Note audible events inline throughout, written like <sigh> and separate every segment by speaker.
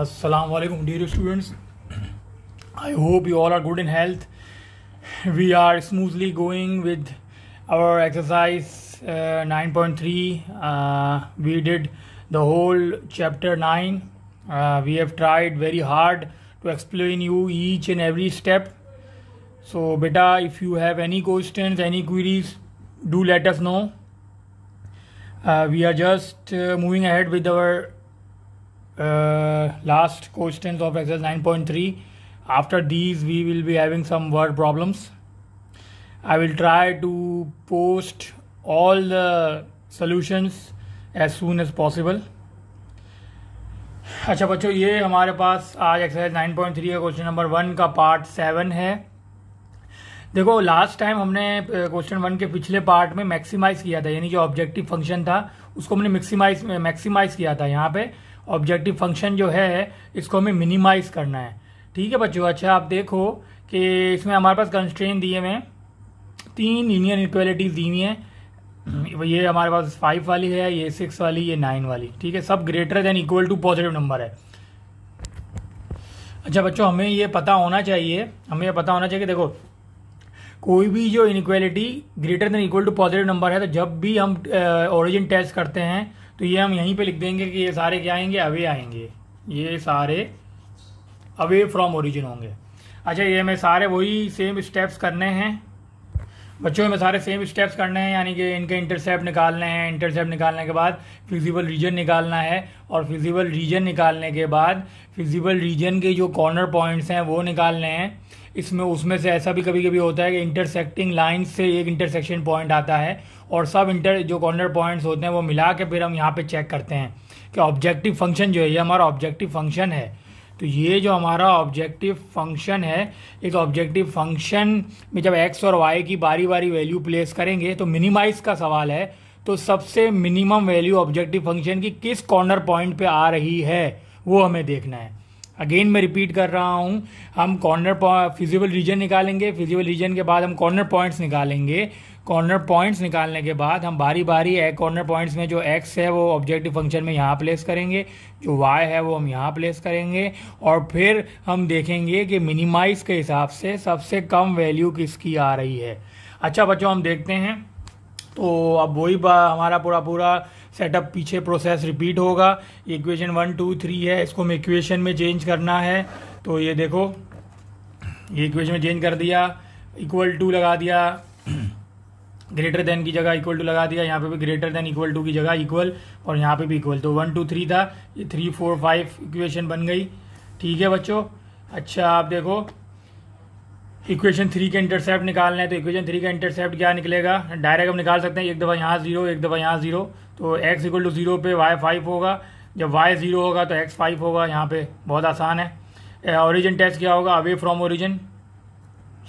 Speaker 1: Assalamu alaikum dear students I hope you all are good in health we are smoothly going with our exercise uh, 9.3 uh, we did the whole chapter 9 uh, we have tried very hard to explain you each and every step so beta if you have any questions any queries do let us know uh, we are just uh, moving ahead with our Uh, last questions of exercise 9.3 after these we will be having some word problems i will try to post all the solutions as soon as possible अच्छा बच्चों ये हमारे पास आज exercise 9.3 का question number one का part seven है देखो last time हमने क्वेश्चन uh, वन के पिछले पार्ट में मैक्सिमाइज किया था यानी जो ऑब्जेक्टिव फंक्शन था उसको हमने मैक्सिमाइज मैक्सिमाइज किया था यहाँ पे ऑब्जेक्टिव फंक्शन जो है इसको हमें मिनिमाइज करना है ठीक है बच्चों अच्छा आप देखो कि इसमें हमारे पास कंस्ट्रेन दिए हुए तीन लीनियर इक्वेलिटीज दी हुई हैं ये हमारे पास फाइव वाली है ये सिक्स वाली ये नाइन वाली ठीक है सब greater than equal to positive number है अच्छा बच्चों हमें ये पता होना चाहिए हमें ये पता होना चाहिए कि देखो कोई भी जो inequality greater than equal to positive number है तो जब भी हम ओरिजिन टेस्ट करते हैं तो ये हम यहीं पे लिख देंगे कि ये सारे क्या आएंगे अवे आएंगे ये सारे अवे फ्रॉम ओरिजिन होंगे अच्छा ये हमें सारे वही सेम स्टेप्स करने हैं बच्चों में सारे सेम स्टेप्स करने हैं यानी कि इनके इंटरसेप्ट निकालने हैं इंटरसेप्ट निकालने के बाद फिजिबल रीजन निकालना है और फिजिबल रीजन निकालने के बाद फिजिबल रीजन के जो कॉर्नर पॉइंट्स हैं वो निकालने हैं इसमें उसमें से ऐसा भी कभी कभी होता है कि इंटरसेक्टिंग लाइन से एक इंटरसेक्शन पॉइंट आता है और सब इंटर जो कॉर्नर पॉइंट्स होते हैं वो मिला के फिर हम यहाँ पे चेक करते हैं कि ऑब्जेक्टिव फंक्शन जो है ये हमारा ऑब्जेक्टिव फंक्शन है तो ये जो हमारा ऑब्जेक्टिव फंक्शन है एक ऑब्जेक्टिव फंक्शन में जब एक्स और वाई की बारी बारी वैल्यू प्लेस करेंगे तो मिनिमाइज का सवाल है तो सबसे मिनिमम वैल्यू ऑब्जेक्टिव फंक्शन की किस कॉर्नर पॉइंट पे आ रही है वो हमें देखना है अगेन मैं रिपीट कर रहा हूँ हम कॉर्नर फिजिबल रीजन निकालेंगे फिजिबल रीजन के बाद हम कॉर्नर पॉइंट्स निकालेंगे कॉर्नर पॉइंट्स निकालने के बाद हम बारी बारी कॉर्नर पॉइंट्स में जो एक्स है वो ऑब्जेक्टिव फंक्शन में यहाँ प्लेस करेंगे जो वाई है वो हम यहाँ प्लेस करेंगे और फिर हम देखेंगे कि मिनिमाइज के हिसाब से सबसे कम वैल्यू किसकी आ रही है अच्छा बच्चों हम देखते हैं तो अब वही हमारा पूरा पूरा सेटअप पीछे प्रोसेस रिपीट होगा इक्वेशन वन टू थ्री है इसको हम इक्वेशन में चेंज करना है तो ये देखो ये इक्वेशन में चेंज कर दिया इक्वल टू लगा दिया ग्रेटर <clears throat> देन की जगह इक्वल टू लगा दिया यहाँ पे भी ग्रेटर देन इक्वल टू की जगह इक्वल और यहाँ पे भी इक्वल तो वन टू थ्री था ये थ्री फोर फाइव इक्वेशन बन गई ठीक है बच्चों अच्छा आप देखो इक्वेशन थ्री के इंटरसेप्ट निकालना है तो इक्वेशन थ्री का इंटरसेप्ट क्या निकलेगा डायरेक्ट हम निकाल सकते हैं एक दफ़ा यहाँ जीरो एक दफ़ा यहाँ जीरो तो एक्स इक्वल टू जीरो पे वाई फाइव होगा जब वाई जीरो होगा तो एक्स फाइव होगा यहाँ पे बहुत आसान है ओरिजिन टेस्ट क्या होगा अवे फ्रॉम ओरिजिन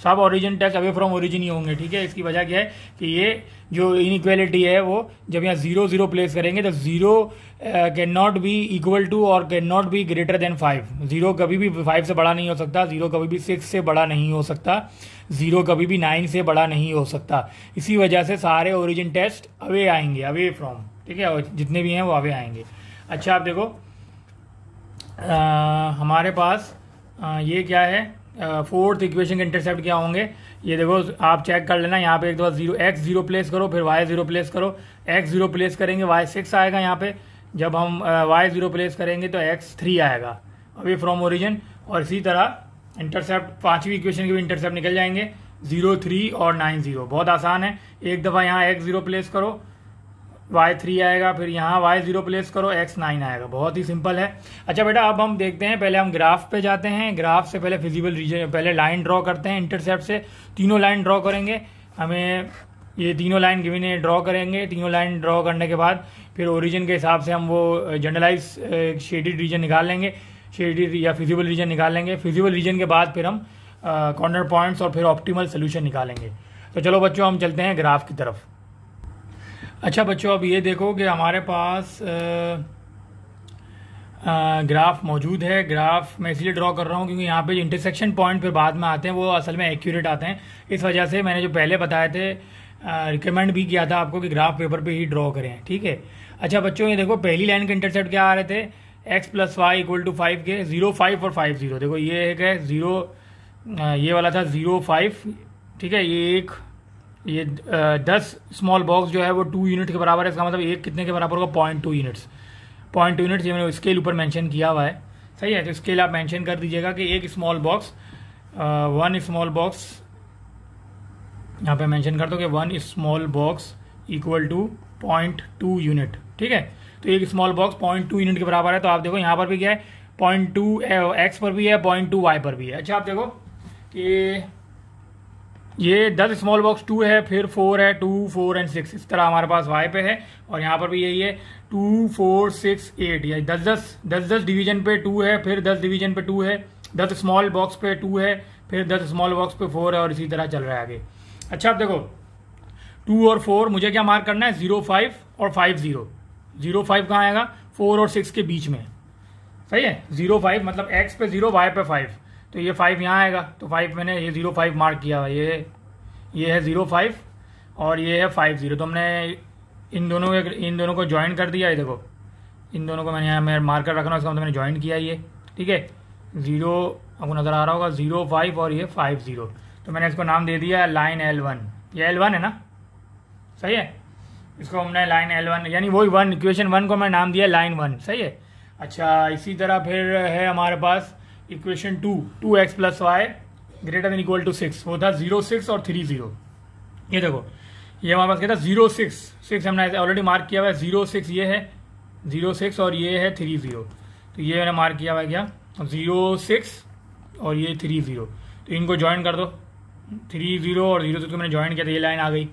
Speaker 1: सब ओरिजिन टैक्स अवे फ्रॉम ओरिजिन ही होंगे ठीक है इसकी वजह क्या है कि ये जो इनक्वेलिटी है वो जब यहाँ जीरो जीरो प्लेस करेंगे तो zero can not be equal to और can not be greater than five zero कभी भी फाइव से बड़ा नहीं हो सकता जीरो कभी भी सिक्स से बड़ा नहीं हो सकता जीरो कभी भी नाइन से बड़ा नहीं हो सकता इसी वजह से सारे ओरिजिन टेस्ट अवे आएंगे अवे फ्रॉम ठीक है जितने भी हैं वो अवे आएंगे अच्छा आप देखो आ, uh, हमारे पास आ, uh, ये क्या है फोर्थ इक्वेशन के इंटरसेप्ट क्या होंगे ये देखो आप चेक कर लेना यहाँ पे एक दफा जीरो एक्स जीरो प्लेस करो फिर वाई जीरो प्लेस करो एक्स जीरो प्लेस करेंगे वाई सिक्स आएगा यहाँ पे जब हम वाई जीरो प्लेस करेंगे तो एक्स थ्री आएगा अभी फ्रॉम ओरिजिन और इसी तरह इंटरसेप्ट पांचवी इक्वेशन के भी इंटरसेप्ट निकल जाएंगे जीरो थ्री और नाइन जीरो बहुत आसान है एक दफ़ा यहाँ एक्स जीरो प्लेस करो वाई थ्री आएगा फिर यहाँ वाई जीरो प्लेस करो एक्स नाइन आएगा बहुत ही सिंपल है अच्छा बेटा अब हम देखते हैं पहले हम ग्राफ पे जाते हैं ग्राफ से पहले फिजिबल रीजन पहले लाइन ड्रॉ करते हैं इंटरसेप्ट से तीनों लाइन ड्रॉ करेंगे हमें ये तीनों लाइन गिविन ड्रॉ करेंगे तीनों लाइन ड्रॉ करने के बाद फिर ओरिजिन के हिसाब से हम वो जनरलाइज शेडिड रीजन निकाल लेंगे शेडिड या फिजिबल रीजन निकाल लेंगे फिजिबल रीजन के बाद फिर हम कॉर्नर पॉइंट्स और फिर ऑप्टिमल सोल्यूशन निकालेंगे तो चलो बच्चों हम चलते हैं ग्राफ की तरफ अच्छा बच्चों अब ये देखो कि हमारे पास ग्राफ मौजूद है ग्राफ मैं इसलिए ड्रॉ कर रहा हूँ क्योंकि यहाँ पे जो इंटरसेक्शन पॉइंट पे बाद में आते हैं वो असल में एक्यूरेट आते हैं इस वजह से मैंने जो पहले बताए थे रिकमेंड भी किया था आपको कि ग्राफ पेपर पे ही ड्रॉ करें ठीक है अच्छा बच्चों ये देखो पहली लाइन के इंटरसेप्ट क्या आ रहे थे X plus Y equal to five के जीरो फाइव और फाइव जीरो देखो ये है है जीरो ये वाला था जीरो फाइव ठीक है ये एक ये दस स्मॉल बॉक्स जो है वो टू यूनिट के बराबर है इसका मतलब एक कितने के बराबर होगा point two units point two units ये मैंने स्केल ऊपर मेंशन किया हुआ है सही है तो स्केल आप मेंशन कर दीजिएगा कि एक small box one small box यहाँ पे मेंशन कर दो कि one small box equal to point two unit ठीक है तो एक small box point two unit के बराबर है तो आप देखो यहाँ पर भी क्या है पॉइंट टू एक्स पर भी है पॉइंट टू वाई पर भी है अच्छा आप देखो कि ये दस स्मॉल बॉक्स टू है फिर फोर है टू फोर एंड सिक्स इस तरह हमारे पास वाई पे है और यहाँ पर भी यही है टू फोर सिक्स एट यानी दस दस दस दस डिवीजन पे टू है फिर दस डिवीजन पे टू है दस स्मॉल बॉक्स पे टू है फिर दस स्मॉल बॉक्स पे फोर है और इसी तरह चल रहा है आगे अच्छा आप देखो टू और फोर मुझे क्या मार्क करना है जीरो फाइव और फाइव जीरो जीरो फाइव कहाँ आएगा फोर और सिक्स के बीच में सही है जीरो फाइव मतलब एक्स पे जीरो वाई पे फाइव तो ये फाइव यहाँ आएगा तो फाइव मैंने ये ज़ीरो फाइव मार्क किया ये ये है ज़ीरो फाइव और ये है फाइव ज़ीरो तो हमने इन दोनों के इन दोनों को ज्वाइन कर दिया है देखो इन दोनों को मैंने यहाँ मैं मार्कर रखना उसका मतलब मैंने ज्वाइन किया ये ठीक है ज़ीरो आपको नज़र आ रहा होगा ज़ीरो फाइव और ये फाइव ज़ीरो तो मैंने इसको नाम दे दिया लाइन एल वन ये एल वन है ना सही है इसको हमने लाइन एल वन यानी वही वन इक्वेशन वन को मैंने नाम दिया लाइन वन सही है अच्छा इसी तरह फिर है हमारे पास equation two two X plus Y greater than equal to six वो था जीरो सिक्स और थ्री जीरो ये देखो ये हमारे पास क्या था जीरो सिक्स सिक्स हमने ऑलरेडी मार्क किया हुआ है जीरो सिक्स ये है जीरो सिक्स और ये है थ्री जीरो तो ये मैंने मार्क किया हुआ है क्या तो जीरो सिक्स और ये थ्री जीरो तो इनको ज्वाइन कर दो थ्री जीरो और जीरो सिक्स को मैंने ज्वाइन किया था ये लाइन आ गई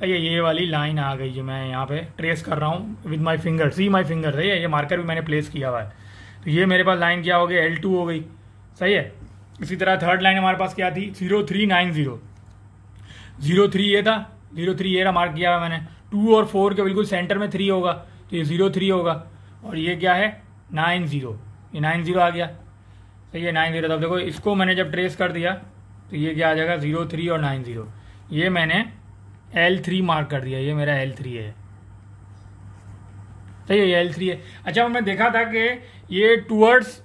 Speaker 1: सही है ये वाली लाइन आ गई जो मैं यहाँ पे ट्रेस कर रहा हूँ with my finger see my finger सही है ये मार्कर भी मैंने प्लेस किया हुआ है तो ये मेरे पास लाइन क्या हो गई एल टू हो गई सही है इसी तरह थर्ड लाइन हमारे पास क्या थी zero three nine zero zero three ये था जीरो थ्री ये मार्क किया हुआ मैंने टू और फोर के बिल्कुल सेंटर में थ्री होगा तो ये जीरो थ्री होगा और ये क्या है नाइन जीरो ये नाइन जीरो आ गया सही है नाइन जीरो था देखो इसको मैंने जब ट्रेस कर दिया तो ये क्या आ जाएगा जीरो थ्री और नाइन जीरो ये मैंने एल थ्री मार्क कर दिया ये मेरा एल थ्री है सही है एल थ्री है अच्छा मैं देखा था कि ये towards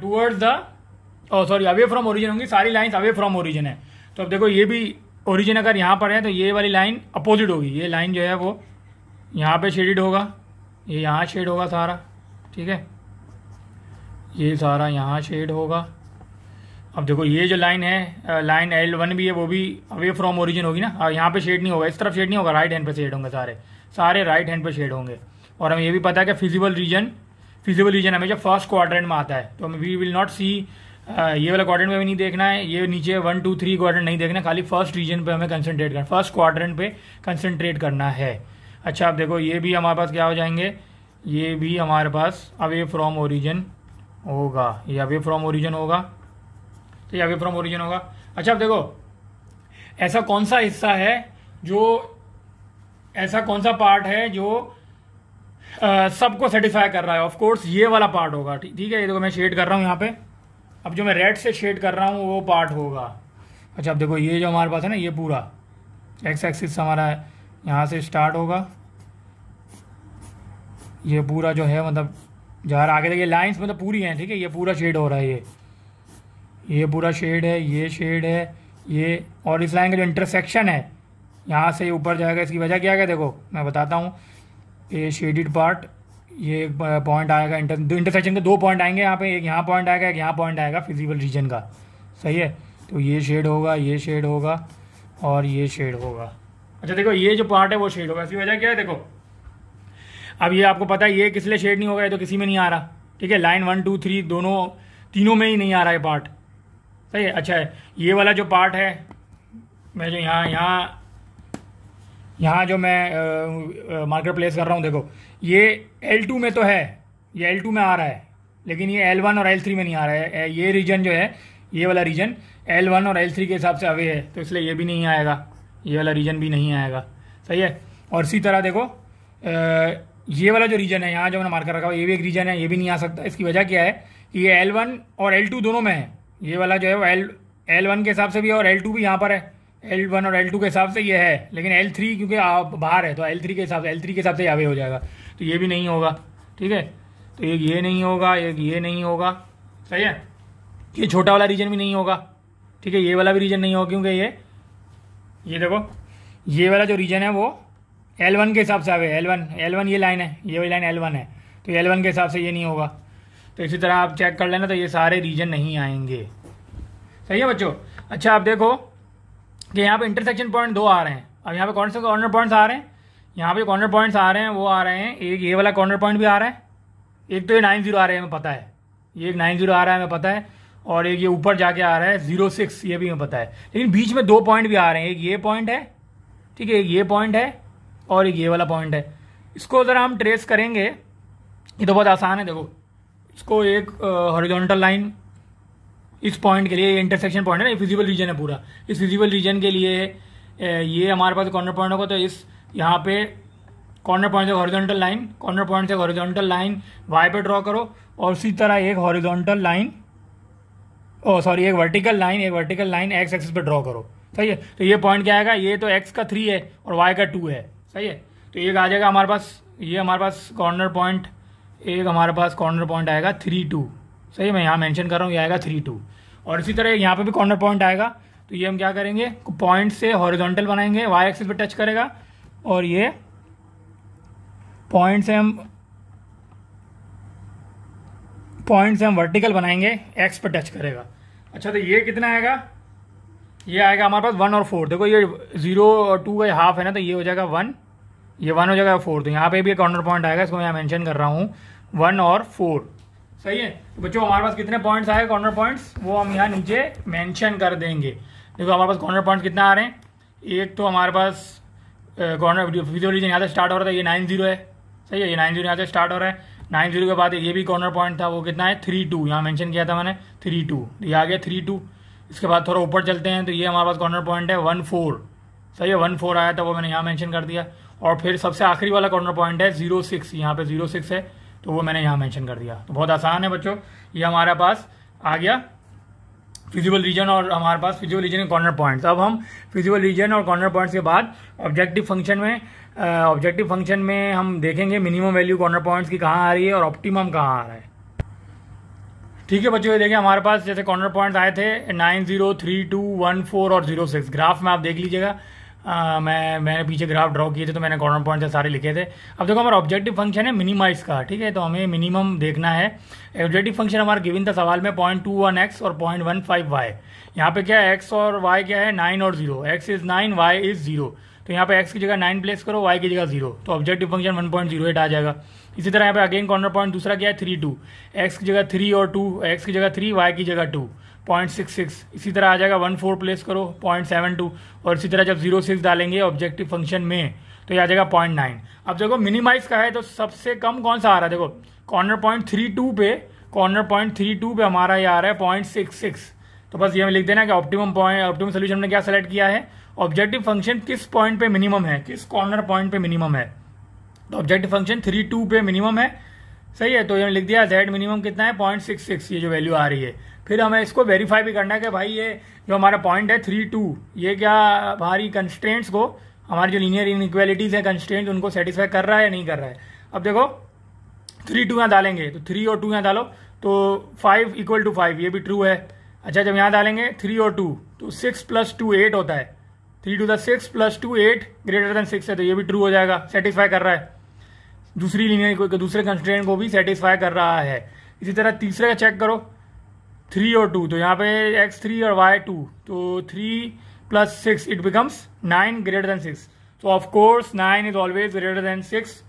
Speaker 1: towards the sorry away from origin होंगी सारी लाइन्स अवे फ्रॉम ओरिजिन है तो अब देखो ये भी ओरिजिन अगर यहाँ पर है तो ये वाली लाइन अपोजिट होगी ये लाइन जो है वो यहाँ पे शेडिड होगा ये यहाँ शेड होगा सारा ठीक है ये सारा यहाँ शेड होगा अब देखो ये जो लाइन है लाइन एल वन भी है वो भी अवे फ्रॉम ओरिजिन होगी ना यहाँ पे शेड नहीं होगा इस तरफ शेड नहीं होगा राइट हैंड पे शेड होंगे सारे सारे राइट हैंड पे शेड होंगे और हमें ये भी पता है कि फिजिबल रीजन फिजिबल रीजन हमेशा फर्स्ट क्वाड्रेंट में आता है तो हमें वी विल नॉट सी ये वाला क्वाड्रेंट में भी नहीं देखना है ये नीचे वन टू थ्री क्वाड्रेंट नहीं देखना खाली फर्स्ट रीजन पे हमें कंसंट्रेट करना फर्स्ट क्वाड्रेंट पे कंसंट्रेट करना है अच्छा आप देखो ये भी हमारे पास क्या हो जाएंगे ये भी हमारे पास अवे फ्रॉम ओरिजन होगा ये अवे फ्रॉम ओरिजन होगा तो ये अवे फ्रॉम ओरिजन होगा अच्छा आप देखो ऐसा कौन सा हिस्सा है जो ऐसा कौन सा पार्ट है जो सबको सेटिस्फाई कर रहा है ऑफकोर्स ये वाला पार्ट होगा ठीक है ये देखो मैं शेड कर रहा हूँ यहाँ पे अब जो मैं रेड से शेड कर रहा हूँ वो पार्ट होगा अच्छा अब देखो ये जो हमारे पास है ना ये पूरा एक्स एक्सिस हमारा यहाँ से स्टार्ट होगा ये पूरा जो है मतलब जहाँ आगे देखिए लाइन्स मतलब पूरी हैं ठीक है ये पूरा शेड हो रहा है ये ये पूरा शेड है ये शेड है ये और इस लाइन का जो इंटरसेक्शन है यहाँ से ऊपर जाएगा इसकी वजह क्या है देखो मैं बताता हूँ ये शेडिड पार्ट ये पॉइंट आएगा इंटर इंटरसेक्शन के दो पॉइंट आएंगे यहाँ पे एक यहाँ पॉइंट आएगा एक यहाँ पॉइंट आएगा फिजिबल रीजन का सही है तो ये शेड होगा ये शेड होगा और ये शेड होगा अच्छा देखो ये जो पार्ट है वो शेड होगा इसकी वजह क्या है देखो अब ये आपको पता है ये किस लिए शेड नहीं होगा ये तो किसी में नहीं आ रहा ठीक है लाइन वन टू थ्री दोनों तीनों में ही नहीं आ रहा है पार्ट सही है अच्छा है ये वाला जो पार्ट है मैं जो यहाँ यहाँ यहाँ जो मैं मार्केट प्लेस कर रहा हूँ देखो ये एल टू में तो है ये एल टू में आ रहा है लेकिन ये एल वन और एल थ्री में नहीं आ रहा है ये रीजन जो है ये वाला रीजन एल वन और एल थ्री के हिसाब से अवे है तो इसलिए ये भी नहीं आएगा ये वाला रीजन भी नहीं आएगा सही है और इसी तरह देखो ये वाला जो रीजन है यहाँ जो मैंने मार्कर रखा हुआ ये भी एक रीजन है ये भी नहीं आ सकता इसकी वजह क्या है कि ये एल वन और एल टू दोनों में है ये वाला जो है वो एल एल वन के हिसाब से भी और एल टू भी यहाँ पर है एल वन और एल टू के हिसाब से ये है लेकिन एल थ्री क्योंकि आप बाहर है तो एल थ्री के हिसाब से एल थ्री के हिसाब से यहाँ हो जाएगा तो ये भी नहीं होगा ठीक है तो एक ये नहीं होगा एक ये नहीं होगा सही है ये छोटा वाला रीजन भी नहीं होगा ठीक है ये वाला भी रीजन नहीं होगा क्योंकि ये ये देखो ये वाला जो रीजन है वो एल वन के हिसाब से आवे एल वन एल वन ये लाइन है ये वाली लाइन एल वन है तो एल वन के हिसाब से ये नहीं होगा तो इसी तरह आप चेक कर लेना तो ये सारे रीजन नहीं आएंगे सही है बच्चों अच्छा आप देखो कि यहाँ पे इंटरसेक्शन पॉइंट दो आ रहे हैं अब यहाँ पे कौन से कॉर्नर पॉइंट्स आ रहे हैं यहाँ पे कॉर्नर पॉइंट्स आ रहे हैं वो आ रहे हैं एक ये वाला कॉर्नर पॉइंट भी आ रहा है एक तो ये नाइन जीरो आ रहा है हमें पता है ये एक नाइन जीरो आ रहा है हमें पता है और एक ये ऊपर जाके आ रहा है जीरो सिक्स ये भी हमें पता है लेकिन बीच में दो पॉइंट भी आ रहे हैं एक ये पॉइंट है ठीक है एक ये पॉइंट है और एक ये वाला पॉइंट है इसको ज़रा हम ट्रेस करेंगे ये तो बहुत आसान है देखो इसको एक हॉरिजॉन्टल लाइन इस पॉइंट के लिए इंटरसेक्शन पॉइंट है ना फिजिबल रीजन है पूरा इस फिजिबल रीजन के लिए ये हमारे पास कॉर्नर पॉइंट होगा तो इस यहाँ पे कॉर्नर पॉइंट से हॉरिजॉन्टल लाइन कॉर्नर पॉइंट से हॉरिजॉन्टल लाइन वाई पे ड्रॉ करो और उसी तरह एक हॉरिजॉन्टल लाइन ओ सॉरी एक वर्टिकल लाइन एक वर्टिकल लाइन एक्स एक्सिस पे ड्रॉ करो सही है तो ये पॉइंट क्या आएगा ये तो एक्स का थ्री है और वाई का टू है सही है तो एक आ जाएगा हमारे पास ये हमारे पास कॉर्नर पॉइंट एक हमारे पास कॉर्नर पॉइंट आएगा थ्री टू सही मैं यहाँ मेंशन कर रहा हूँ ये आएगा थ्री टू और इसी तरह यहाँ पे भी कॉर्नर पॉइंट आएगा तो ये हम क्या करेंगे पॉइंट से हॉरिजॉन्टल बनाएंगे वाई एक्सिस पे टच करेगा और ये पॉइंट से हम पॉइंट से हम वर्टिकल बनाएंगे एक्स पे टच करेगा अच्छा तो ये कितना आएगा ये आएगा हमारे पास वन और फोर देखो ये जीरो और टू का हाफ है ना तो ये हो जाएगा वन ये वन हो जाएगा फोर तो यहाँ पे भी कॉर्नर पॉइंट आएगा इसको मैं यहाँ मेंशन कर रहा हूँ वन और फोर सही है तो बच्चों हमारे पास कितने पॉइंट्स आए कॉर्नर पॉइंट्स वो हम यहाँ नीचे मेंशन कर देंगे देखो हमारे पास कॉर्नर पॉइंट्स कितना आ रहे हैं एक तो हमारे पास कॉर्नर रीजन यहाँ से स्टार्ट हो रहा था ये नाइन जीरो है सही है ये नाइन जीरो यहाँ से स्टार्ट हो रहा है नाइन जीरो के बाद ये भी कॉर्नर पॉइंट था वो कितना है थ्री टू यहाँ मैंशन किया था मैंने थ्री टू तो ये आ गया थ्री टू इसके बाद थोड़ा ऊपर चलते हैं तो ये हमारे पास कॉर्नर पॉइंट है वन फोर सही है वन फोर आया था वो मैंने यहाँ मैंशन कर दिया और फिर सबसे आखिरी वाला कॉर्नर पॉइंट है जीरो सिक्स यहाँ पे जीरो सिक्स है तो वो मैंने यहाँ मैंशन कर दिया तो बहुत आसान है बच्चों ये हमारे पास आ गया फिजिबल रीजन और हमारे पास फिजिबल रीजन के कॉर्नर पॉइंट्स अब हम फिजिबल रीजन और कॉर्नर पॉइंट्स के बाद ऑब्जेक्टिव फंक्शन में ऑब्जेक्टिव फंक्शन में हम देखेंगे मिनिमम वैल्यू कॉर्नर पॉइंट्स की कहाँ आ रही है और ऑप्टिमम कहाँ आ रहा है ठीक है बच्चों ये देखिए हमारे पास जैसे कॉर्नर पॉइंट्स आए थे nine zero three two one four और जीरो सिक्स ग्राफ में आप देख लीजिएगा आ, मैं मैंने पीछे ग्राफ ड्रॉ किए थे तो मैंने कॉर्नर पॉइंट सारे लिखे थे अब देखो हमारा ऑब्जेक्टिव फंक्शन है मिनिमाइज का ठीक है तो हमें मिनिमम देखना है ऑब्जेक्टिव फंक्शन हमारा गिविन था सवाल में पॉइंट टू वन एक्स और पॉइंट वन फाइव वाई यहाँ पे क्या है एक्स और वाई क्या है नाइन और zero X is nine Y is zero तो यहाँ पे एक्स की जगह नाइन प्लेस करो वाई की जगह जीरो तो objective function one point zero eight आ जाएगा इसी तरह यहाँ पे अगेन कॉर्नर पॉइंट दूसरा क्या है थ्री टू एक्स की जगह थ्री और टू एक्स की जगह थ्री वाई की जगह टू पॉइंट सिक्स सिक्स इसी तरह आ जाएगा वन फोर प्लेस करो पॉइंट सेवन टू और इसी तरह जब जीरो सिक्स डालेंगे ऑब्जेक्टिव फंक्शन में तो ये आ जाएगा पॉइंट नाइन अब देखो मिनिमाइज का है तो सबसे कम कौन सा आ रहा है देखो कॉर्नर पॉइंट थ्री टू पे कॉर्नर पॉइंट थ्री टू पे हमारा ये आ रहा है पॉइंट सिक्स सिक्स तो बस ये हमें लिख देना कि ऑप्टिमम पॉइंट ऑप्टिमम सोल्यूशन हमने क्या सेलेक्ट किया है ऑब्जेक्टिव फंक्शन किस पॉइंट पे मिनिमम है किस कॉर्नर पॉइंट पे मिनिमम है तो ऑब्जेक्टिव फंक्शन थ्री टू पे मिनिमम है सही है तो ये लिख दिया जेड मिनिमम कितना है पॉइंट सिक्स सिक्स ये जो वैल्यू आ रही है फिर हमें इसको वेरीफाई भी करना है कि भाई ये जो हमारा पॉइंट है थ्री टू ये क्या हमारी कंस्ट्रेंट्स को हमारी जो लीनियर इनक्वालिटीज़ है कंस्ट्रेंट उनको सेटिस्फाई कर रहा है या नहीं कर रहा है अब देखो थ्री टू यहाँ डालेंगे तो थ्री और टू यहाँ डालो तो फाइव इक्वल टू फाइव ये भी ट्रू है अच्छा जब यहाँ डालेंगे थ्री और टू तो सिक्स प्लस टू एट होता है three two six plus two eight greater than six है तो ये भी ट्रू हो जाएगा सेटिस्फाई कर रहा है दूसरी लीनियर दूसरे कंस्ट्रेंट को भी सेटिस्फाई कर रहा है इसी तरह तीसरे का चेक करो थ्री और टू तो यहाँ पे एक्स थ्री और वाई टू तो three plus six it becomes nine greater than six तो of course nine is always greater than six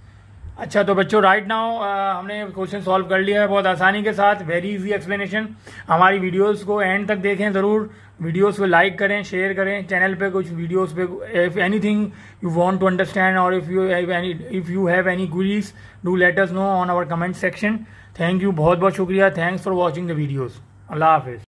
Speaker 1: अच्छा तो बच्चों राइट नाउ uh, हमने क्वेश्चन सॉल्व कर लिया है बहुत आसानी के साथ वेरी इजी एक्सप्लेनेशन हमारी वीडियोस को एंड तक देखें ज़रूर वीडियोस को लाइक करें शेयर करें चैनल पे कुछ वीडियोस पे if anything you want to understand or if you any if you have any queries do let us know on our comment section thank you बहुत बहुत शुक्रिया thanks for watching the videos अल्लाह हाफिज़